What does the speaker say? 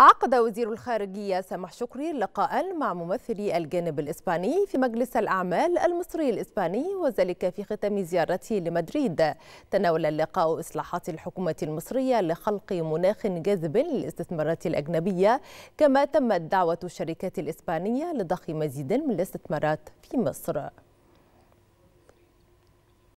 عقد وزير الخارجية سامح شكري لقاء مع ممثلي الجانب الإسباني في مجلس الأعمال المصري الإسباني وذلك في ختام زيارته لمدريد تناول اللقاء إصلاحات الحكومة المصرية لخلق مناخ جاذب للاستثمارات الأجنبية كما تمت دعوة الشركات الإسبانية لضخ مزيد من الاستثمارات في مصر